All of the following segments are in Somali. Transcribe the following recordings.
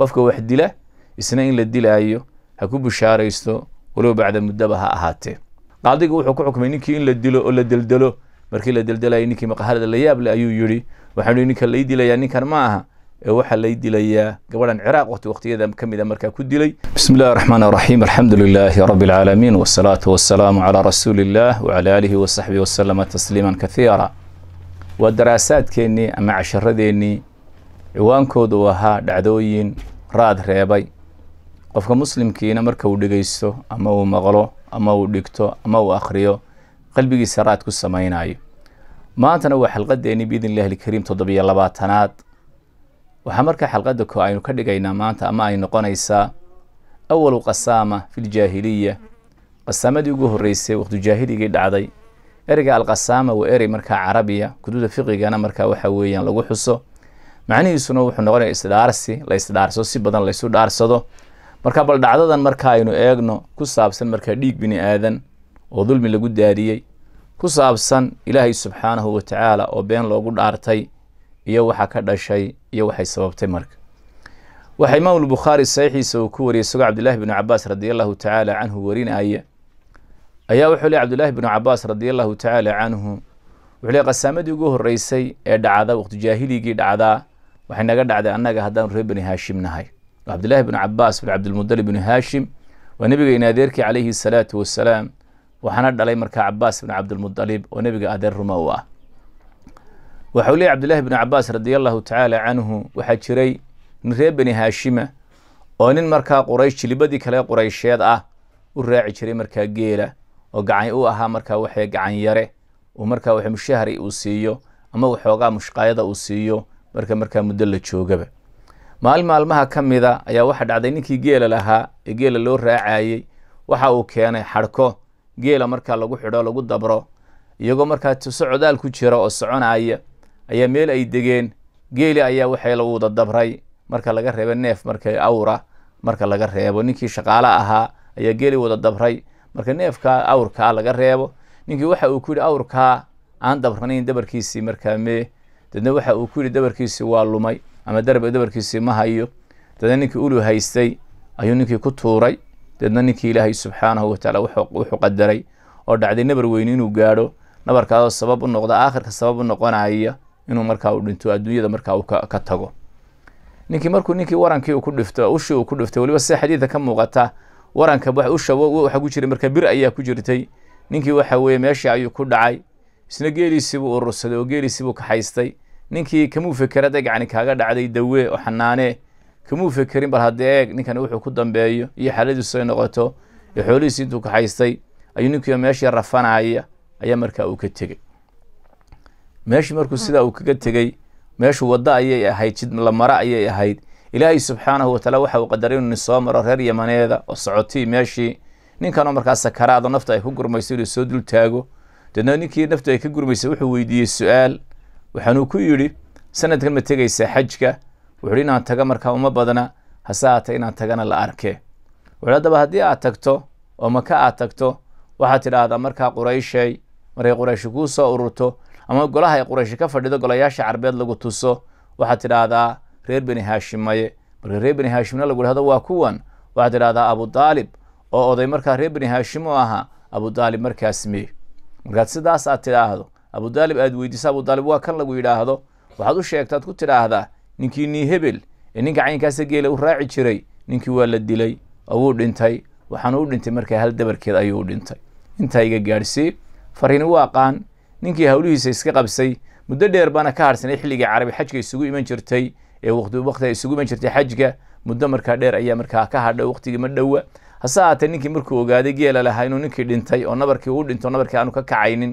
qofka wax dila isna in la dilaayo ha ku bushaaraysto walow bacda muddaba ha ahaatee qaadigu wuxuu ku xukmay ninkii in la dilo oo la deldelo markii la deldelayo ninkii maqaharada la yaable ayuu yidhi waxaan ihi lay dilayaa ninkan ma aha ee waxaa lay dilayaa gabadhan ciraaq waqti waqtiyada ka mid markaa ku dilay bismi illahi raxmaan araxiim alxamdu lilaahi rabbi alcaalamiin wasalaatu wasalaamu calaa rasuuli illaah wacala wasaxbihi wasalama tasliiman kathiira waa daraasaadkeennii ama casharadeenii ciwaankoodu ahaa dhacdooyin raad reebay qofka muslimkiina marka uu dhegeysto ama uu maqlo ama uu dhigto ama uu akhriyo qalbigiisa raad ku samaynayo maantana waa xalqadeeni biidn illahi ilkariim toddobiyo labaatanaad waxaa markaa xalqada ko aynu ka dhigaynaa maanta ama ay noqonaysaa awalu qasaama fi ljaahiliya qasaamadii ugu horreysay waqtijaahirigii dhacday ereyga alqasaama waa erey markaa carabiya kutuda fiqigana markaa waxa weeyaan lagu xuso macnihiisuna wuxuu noqonaya isdhaarsi la isdhaarso si badan laysu dhaarsado marka bal dhacdadan marka aynu eegno ku saabsan markaa dhiig bini aadan oo dulmi lagu daadiyey ku saabsan ilaahay subxaanahu wa oo been loogu dhaartay iyo waxa ka dhashay iyo waxay sababtay marka waxaa imaamu lbukhaari saxiixiisa uu ku wariyey isagoo cabdillaahi bnu cabaas radi allahu tacaala canhu warinaya ayaa wuxuu ley cabdillaahi bnu cabaas radi allahu tacaala canhu wuxuu ley qasaamadii ugu horreysay ee dhacda waqtijaahiliigii dhacdaa waxay naga dhacday annaga haddaan reer bani haashim nahay oo cabdillaahi bnu cabaas bn cabdilmudalib bnu haashim waa nebigayna adeerkii calayhi salaatu wasalaam waxaana dhalay markaa cabaas bin cabdilmudalib oo nebiga adeer ruma u ah waxau leeyay cabdillaahi bnu cabaas radi allahu tacaala canhu waxaa jiray nin reer bani haashima ah oo nin markaa quraysh jilibadii kale quraysheed ah u raaci jiray markaa geela oo gacan u ahaa markaa waxay gacan yare uu markaa wax mushahari uu siiyo ama waxoogaa mushqaayada uu siiyo marka markaa muddo la joogaba maalin maalmaha ka mida ayaa waxaa dhacday ninkii geela lahaa ee geela loo raacayey waxa uu keenay xadhko geela markaa lagu xidho lagu dabro iyagoo markaa tuso ku jira oo soconaya ayaa meel ay degeen geeli ayaa waxay la wada dabray marka laga reebo neef marka awra marka laga reebo ninkii shaqaale ahaa ayaa geeli wada dabray marka neefka awrkaa laga reebo ninkii waxa uu ku yidhi awrkaa aan dabranayn dabarkiisii markaa mee deedna waxa uu ku yidhi dabarkiisii waa lumay ama darba dabarkiisii ma hayo deedna ninkii ulu haystay ayuu ninkii ku tuuray deedna ninkii ilaahay subxaanahu watacaala wuxuu qadaray oo dhacday nabar weyni inuu gaadho nabarkaasoo sabab u noqda aakhirka sabab u noqonaya inuu markaa u dhinto adduunyada markaa uu ka tago ninkii markuu ninkii warankii uu ku dhifto ushii uu ku dhiftay weliba sida xadiidka ka muuqata waranka usha waxaa ku jiray markaa bir ayaa ku jirtay ninkii waxa weeye meeshii ayuu ku dhacay isna geeliisiibuu urursaday oo buu kaxaystay ninkii kamuu fekerada gacni kaaga dhacday dawe oo xanaanee kamuu fekerin bal hadda eeg ninkan wuxuu ku dambeeyo iyo xaaladiisu ay noqoto ee xoolihiisi intuu kaxaystay ayuu ninkii meeshii rafanaaya ayaa markaa uu ka tegey meeshii markuu mm. sidaa uu kaga tegey meeshu waddo ayay ahayd jidlamara ayay ahayd ilaahay subxaanahu wataala waxa uu qadaray inuu soo maro reer yamaneeda oo socotii meeshii ninkanoo markaa sakaraado nafta ay ku gurmayso inuu soo dul taago dadna ninkii naftu ay ka gurmaysa wuxuu weydiiyey su-aal waxaanuu ku yidhi sanadkan ma tegaysaa xajka wuxuu hi inaan taga markaa uma badna hase haata inaan tagana la arke wuxuuhi haddaba haddii aad tagto oo maka aad tagto waxaad tidhaahdaa markaa qurayshay markay qurayshi kuu soo ururto ama golaha ay qurayshi ka fadhido golayaasha carbeed lagu tuso waxaad tidhaahdaa reer beni haashim maye marka reer beni haashimna lagu dhahdo waa kuwan waxaad tidhaahdaa abudaalib oo oday markaa reer beni haashim u ahaa abudaalib markaas mee markaad sidaas aad tidhaahdo abudaalib aada weydiisa abudaalib waa kan lagu yidhaahdo waxaad u sheegtaad ku tidhaahdaa ninkii nii hebel ee ninka caynkaasa geela u raaci jiray ninkii waa la dilay wuu dhintay waxaana u dhintay markaa hal dabarkeed ayuu u dhintay intaa iga gaadhsii fariini u aqaan ninkii hawlihiisa iska qabsay muddo dheer baana ka harsanay xilligii carabi xajka isugu iman jirtay ee waqti waqti ay isugu iman jirtay xajka muddo markaa dheer ayaa markaa ka hadhay waqtigii ma dhowa hase ahaatee ninkii markuu ogaaday geela lahaa inuu ninkii dhintay oo nabarkii uu dhinto nabarkii aanu ka kacaynin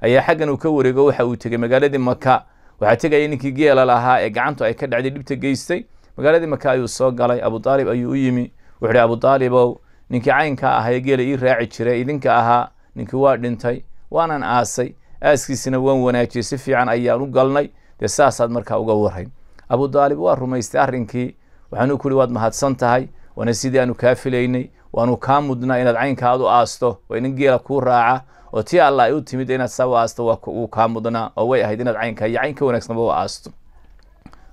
ayaa xaggan uu ka wareego waxa uu tegey magaaladii maka waxaa tegaya ninkii geela lahaa ee gacantu ay ka dhacday dhibta geystay magaaladii maka ayuu soo galay abutaalib ayuu u yimi wuxuuhi abutaalibow ninkii caynka ahaa ee geela ii raaci jiray idinka ahaa ninkii waa dhintay waanan aasay aaskiisina waan wanaajiyey si fiican ayaan u galnay dee saasaad markaa uga warhay abutaalib waa rumaystay arrinkii waxaanuu ku uhi waad mahadsan tahay waana sidii aanu kaa filaynay waanu kaa mudnaa inaad caynkaadu aasto waa nin geela kuu raaca oo ti alla ay u timid inaad saba aasto wuu kaa mudnaa oo way ahayd inaad caynkaa iyo caynka wanaagsanba u aasto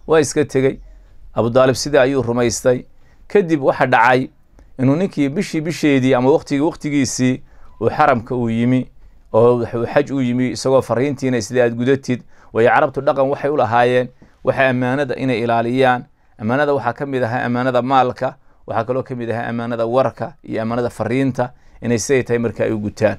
waa iska tegey abudaalib sidaa ayuu rumaystay kadib waxaa dhacay inuu ninkii bishii bisheedii ama waqtigii waqtigiisii uu xaramka uu yimi oo xaj uu yimi isagoo fariintiina sida aad gudatid way carabtu dhaqan waxay u lahaayeen waxay ammaanada inay ilaaliyaan ammaanada waxaa ka mid ahaa ammaanada maalka waxaa kaloo kamid ahaa amaanada warka iyo amaanada fariinta inay siday tahay marka ay u gutaan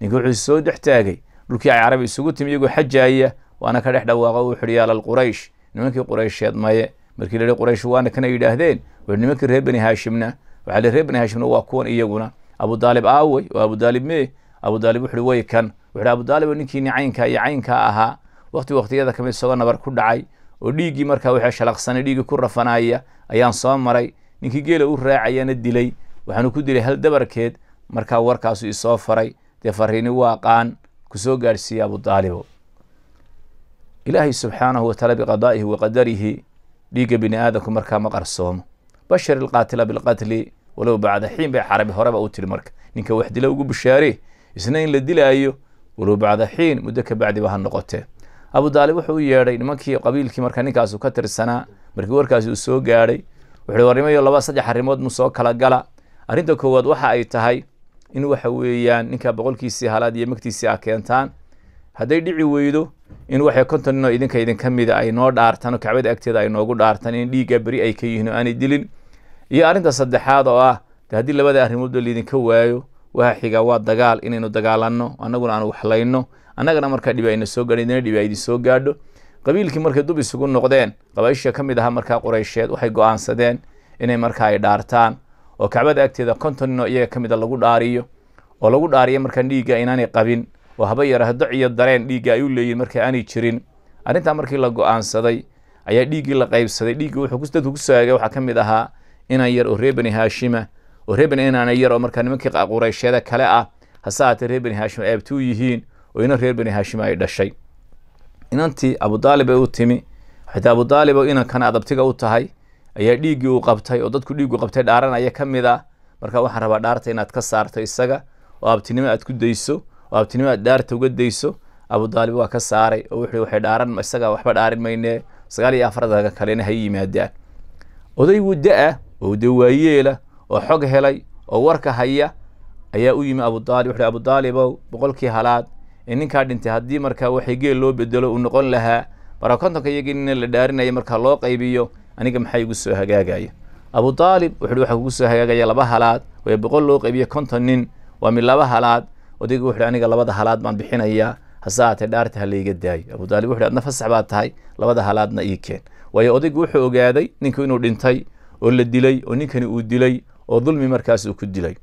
ninka wuxuu soo dhex taagay dhulkii ay carabi isugu timi iyagoo xajaaya waana ka dhex dhawaaqo wuxu hi yaalal quraysh nimankii quraysheed maye markii la quraysh waana kana yidhaahdeen wuxu nimankii reer bani haashimna waxaa la reer bani haashimna waa kuwan iyaguna abudaalib aawey oo abudaalib mee abudaalib wuxuhi way kan wuxuhi abudaalibo ninkiini caynkaa iyo caynkaa ahaa wakti waktiyada kamid isagoo nabar ku dhacay oo dhiiggii markaa wixii shalaqsanay dhiiggii ku rafanaya ayaan soo maray ninkii geela u raacayana dilay waxaanu ku dilay hal dabarkeed markaa warkaasu isoo faray dee fariini waa qaan kusoo gaadhsiiye abudaalibo ilaahay subxaanahu wataala biqadaa'ihi wa dhiigga bini aadamku markaa ma qarsoomo bashir ilqaatila bilqatli walow bacda xiin bay carabi horeba u tiri marka ninka wax dila ugu bishaaree isna in la dilaayo walow bacda xiin muddo ka bacdiba ha noqotee abudaalib wuxuu u yeedhay nimankii qabiilkii markaa ninkaasu ka tirsanaa markii warkaasi uu soo gaadhay wuxuu warrimayo laba saddex arrimood mu soo kala gala arrinta koowaad waxa ay tahay in waxa weeyaan ninka boqolkiisii halaad iyo magtiisii a keentaan hadday dhici weydo in waxay konton ninoo idinka idinka mida ay noo dhaartaan oo kacbada agteeda ay noogu dhaartaan in dhiigga beri ay ka yihiin oo aanay dilin iyo arrinta saddexaad oo ah de haddii labada arrimoodba laydinka waayo waxa xiga waa dagaal inaynu dagaalanno annaguna aan waxlayno annagana markaa dhibi ayna soo gaadho idina dhibi ay idin soo gaadho qabiilkii markay dub isugu noqdeen qabaisha ka mid ahaa markaa quraysheed waxay go-aansadeen inay markaa ay dhaartaan oo kacbada agteeda konton ninoo iyaga ka mida ah lagu dhaariyo oo lagu dhaariya markaa dhiigga inaanay qabin oo haba yara hadoc iyo dareen dhiigga ay u leeyihin marka aanay jirin arrintaa markii la go-aansaday ayaa dhiiggii la qaybsaday dhiiggii wuxuu dadku ku saaga waxaa ka mid ahaa inan yar oo reer bani haashima oo reer bani inan yar oo markaa nimankii quraysheeda kale ah hase ahaatee reer bani haashim ay yihiin oo inan reer bani haashima ay dhashay inantii abudaalib ay u timi xita abudaaliboo inankan adabtiga u tahay ayaa dhiiggii uu qabtay oo dadku dhiiggu qabtay dhaaranaya ka mid ah marka waxaan rabaa dhaarta inaad ka saarto isaga oo abtinimo aad ku dayso oo abtinimo aad dhaarta uga dayso abudaalib waa ka saaray oo wuxuu waxay dhaaran isaga waxba dhaarin maynee sagaal iyo afardaga kalena ha yimaadaan odayguu da-a ah, oo dawaayeela oo xog helay oo warka haya ayaa u yimi abudaalib wuxuuhi abudaalib ow boqolkii halaad ninkaa dhintay haddii markaa waxay geel loo bedelo uu noqon lahaa markaa kontonka iyagiina la dhaarinaya markaa loo qaybiyo aniga maxaa igu soo hagaagaya abu aalib wuxu waxaa kugu soo hagaagaya laba halaad wee boqol loo qaybiyo konton nin waa mid laba halaad odaygu wuxu aniga labada halaad baan bixinayaa hase aatee dhaarta ha layga daayo abu aalib wuxu adna fasax baa tahay labada halaadna ii keen waayo odaygu wuxuu ogaaday ninku inuu dhintay oo la dilay oo ninkani uu dilay oo dulmi markaas uu ku dilay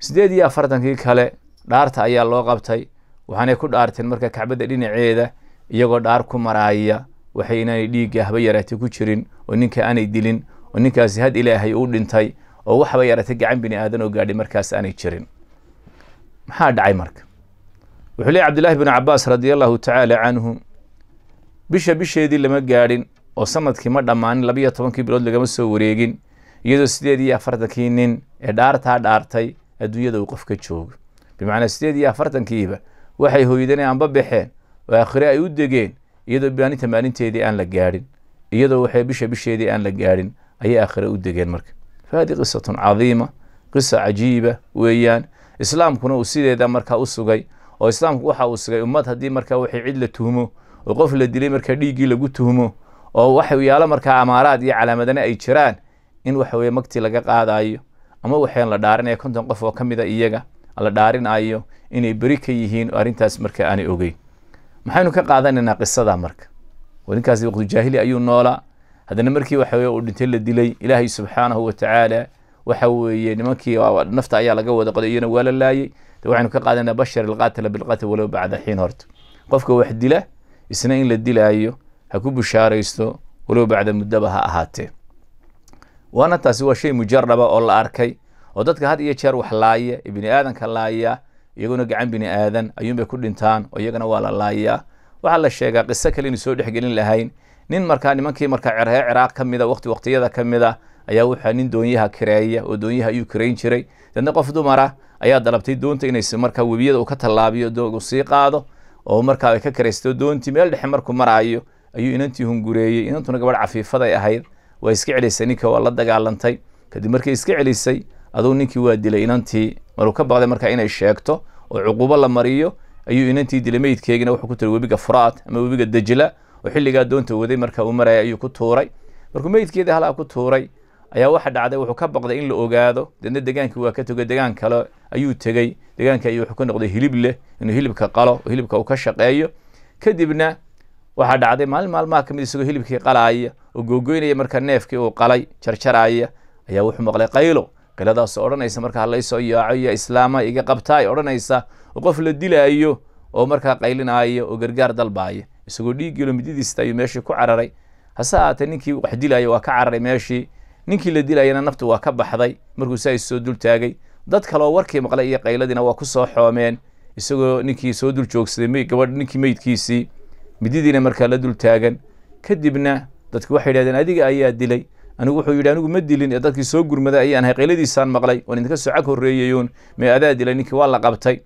sideed iyo afartankii kale dhaarta ayaa loo qabtay waxaanay ku dhaarteen marka kacbada dhinaceeda iyagoo dhaar ku maraaya waxay inaanay dhiigga haba yaraatay ku jirin oo ninka aanay dilin oo ninkaasi had ilaahay uu dhintay oo waxba yaratay gacan bini aadan oo gaadhay markaas aanay jirin maxaa dhacay marka wuxuu leey cabdullaahi binu cabaas radia allahu tacaala canhu bisha bisheedii lama gaadhin oo sanadkii ma dhammaanin labiiyo tobankii bilood lagama soo wareegin iyadoo sideed iyo afartankii nin ee dhaartaa dhaartay adduunyada uu qofka joogo bimacnaa sideed iyo afartankiiba waxay hoydana anba baxeen oo aakhire ay u degeen iyadoo maalinta maalinteedii aan la gaadhin iyadoo waxay bisha bisheedii aan la gaadhin ayay aakhire u degeen marka fa qisatun cadiima qisa cajiiba weeyaan islaamkuna uu sideeda markaa u sugay oo islaamku waxa uu sugay ummad haddii markaa waxay cid la tuhmo oo qof la dilay markaa dhiiggii lagu tuhmo oo waxyaalo markaa amaaraad iyo calaamadana ay jiraan in waxa weye magtii laga qaadayo ama waxaan la dhaaranaya konton qof oo ka mida iyaga la dhaarinayo inay beri ka yihiin arrintaas marka aanay ogeyn maxaynu ka qaadanaynaa qisada marka oo ninkaasi waqtujaahili ayuu noolaa haddana markii waxa weye uu dhintay la dilay ilaahay subxaanahu watacaala waxa weeye nimankii nafta ayaa laga wada qoday iyana waa la laayey de waxaynu ka qaadanaa bashar alqaatila bilqatl walow bacda xiin horta qofka wax dila isna in la dilaayo ha ku bishaaraysto walow bacda muddaba ha ahaatee waana taasi waa shay mujaraba oo la arkay oo dadka had iyo jeer wax laaya bini aadanka laaya iyaguna gacan bini aadan ayuun bay ku dhintaan oo iyagana waa la laayaa waxaa la sheegaa qiso kale inu soo dhexgelin lahayn nin markaa nimankii markaa ceree ciraaq ka mida waqti waqtiyada ka mida ayaa wuxua nin doonyaha kireeya oo doonyaha ayuu kireyn jiray dadna qof dumara ayaa dalabtay doonta inay markaa webiyada uu ka tallaabiyo doogu sii qaado oo markaa ay ka karaysto doontii meel dhexe markuu maraayo ayuu inantii hungureeyey inantuna gabadh cafiifad ahayd waa iska celisay ninka waa la dagaalantay kadib markay iska celisay aduu ninkii waa dilay inantii maruu ka baqday marka inay sheegto oo cuquubo la mariyo ayuu inantii dilay meydkeegina wuxuu ku tuuray webiga furaat ama webiga dajla oo xilligaa doonta waday marka uu maraya ayuu ku tuuray markuu meydkeedii halaa ku tuuray ayaa waxa dhacday wuxuu ka baqday in la ogaado deedna degaankii waa ka togay degaan kale ayuu tegey degaanka ayuu wuxuu ka noqday hilib leh inuu hilibka qalo oo hilibka uu ka shaqeeyo kadibna waxaa dhacday maalin maalmaha ka mid isagoo hilibkii qalaaya oo googoynaya marka neefkii uu qalay jarjaraaya ayaa wuxuu maqlay qaylo qiladaas odhanaysa markaa laysoo yaacayo islaama iga qabtaay odhanaysa oo qof la dilaayo oo markaa qaylinaayo oo gargaar dalbaayo isagoo dhiigiilo mididiista ayuu meeshii ku cararay hase ahaatee ninkii wax dilaya waa ka cararay meeshii ninkii la dilayana naftu waa ka baxday markuu saa is dul taagay dad kaleoo warkii maqlay iyo qayladiina waa ku soo xoomeen isagoo ninkii soo dul joogsaday gabadh ninkii meydkiisii mididiina markaa la dul taagan kadibna dadku waxay yidhahdeen adiga ayaa dilay anigu wuxuu yidhi anigu ma dilin ee dadkii soo gurmada ayaan hayqayladiisaan maqlay waan idinka soo cag horreeyayoon mee adaa dilay ninkii waa la qabtay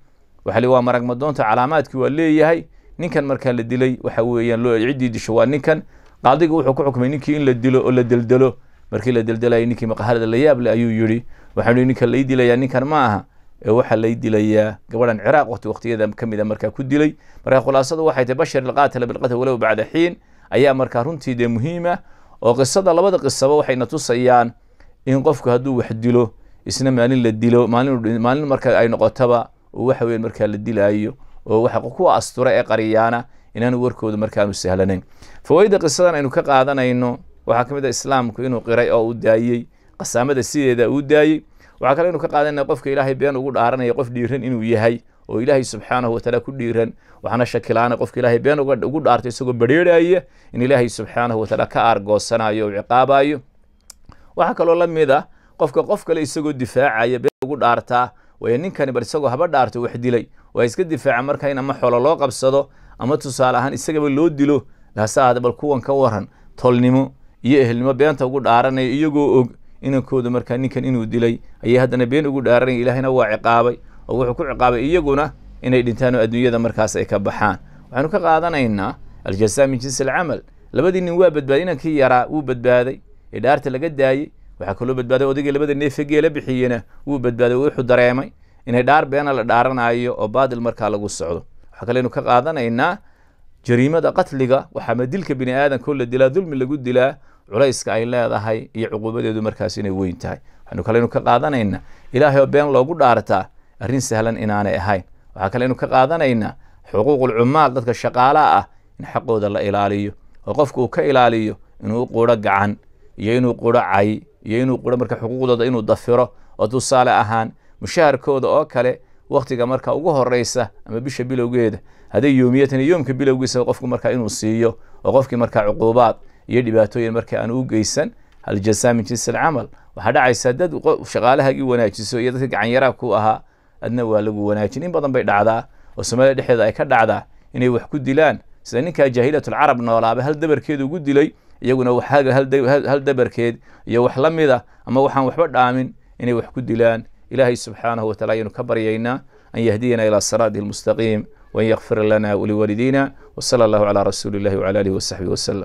waxa li waa maragma doonta calaamaadkii waa leeyahay ninkan markaa la dilay waxa weeyaan loo ciddii disho waa ninkan qaadiga wuxuu ku xukumay ninkii in la dilo oo la deldelo markii la deldelayay ninkii maqaharada la yaab leh ayuu yidhi waxaan yihi ninkan lay dilayaa ninkan ma aha ee waxaa lay dilayaa gabadhan ciraaq waqti waqtiyada ka mid ah markaa ku dilay marka khulaasadu waxay tahay bashar ilqaatala bilqatl walow bacda xiin ayaa markaa runtii dee muhiim ah oo qisada labada qisaba waxay na tusayaan in qofku hadduu wax dilo isna maalin la dilo maalin marka ay noqotaba oo waxa weyan markaa la dilaayo oo waxa kuwa astura ee qariyaana inaanu warkooda markaanu sahlanayn fawaida qisadan aynu ka qaadanayno waxaa ka mid a ah islaamku inuu qiray oo u daayey qasaamada sideeda u daayey waxaa kale inu ka qaadanayna qofka ilaahay been ugu dhaaranaya qof dhiiran inuu yahay oo ilaahay subxaanahu wataala ku dhiiran waxaana shakilaana qofka ilaahay been ugu dhaartay isagoo bareeraya in ilaahay subxaanahu wataala ka aargoosanayo o ciqaabayo waxaa kaloo la mid a ah, qofka qof kale isagoo difaacaya been ugu dhaartaa waayo ninkani bar isagoo haba dhaarto wax dilay waa iska difaaca markaa in ama xolo loo qabsado ama tusaale ahaan isagaba loo dilo laasaad bal kuwan ka waran tolnimo iyo ehelnimo beenta ugu dhaaranaya iyagoo og inankooda markaa ninkan inuu dilay ayay haddana been ugu dhaaranaya ilaahayna waa ciqaabay oo wuxuu ku ciqaabay iyaguna inay dhintaan oo adduunyada markaas ay ka baxaan waxaanu ka qaadanaynaa aljazaa min jinsi alcamal labadii nin waa badbaaday inankii yaraa wuu badbaaday ee dhaarta laga daayey waxaa kaloo badbaaday odaygii labada neefe geela bixiyena wuu badbaaday oo wuxuu dareemay inay dhaar beena la dhaaranaayo oo baadil markaa lagu socdo waxaa kaleynu ka qaadanaynaa jariimada qatliga waxaama dilka bini aadan la dilaa dulmi lagu dilaa culayska ay leedahay iyo cuquubadeedu markaas inay weyn tahay waxaanu kaleynu ka qaadanaynaa ilaahay oo been loogu dhaartaa arrin sahlan inaanay ahayn waxaa kale inu ka qaadanaynaa xuquuqulcumaal dadka shaqaalaha ah in xaqooda la ilaaliyo oo qofka uu ka ilaaliyo inuu quro gacan iyo inuu quro cay iyo inuu quro marka xuquuqdooda inuu dafiro oo tusaale ahaan mushaharkooda oo kale waqtiga marka ugu horeysa ama bisha bilowgeeda hadday yoomiyatan yoomka bilowgiisa qofku marka inuu siiyo oo qofkii marka cuquubaad iyo dhibaatooyin marka aan u geysan haljasaa min jinsi alcamal waxaa dhacaysa dad shaqaalahaagii wanaajiso iyo dadka gacanyaraha ku ahaa أدنى ولقو وناجين بضم بيدعى وسمى لحذاء كدعى إني وح كدي لان سنك جاهلة العرب نولا بهل دبر كيد وجودي لي يجون وحاجة هل دب هل دبر كيد يوح لم إذا أما وحن وحبر آمن إني وح كدي لان إلهي سبحانه وتعالى ينكبر يينا أن يهدينا إلى الصراط المستقيم وأن يغفر لنا ولوالدينا وصلى الله على رسول الله وعلى آله وصحبه وسلم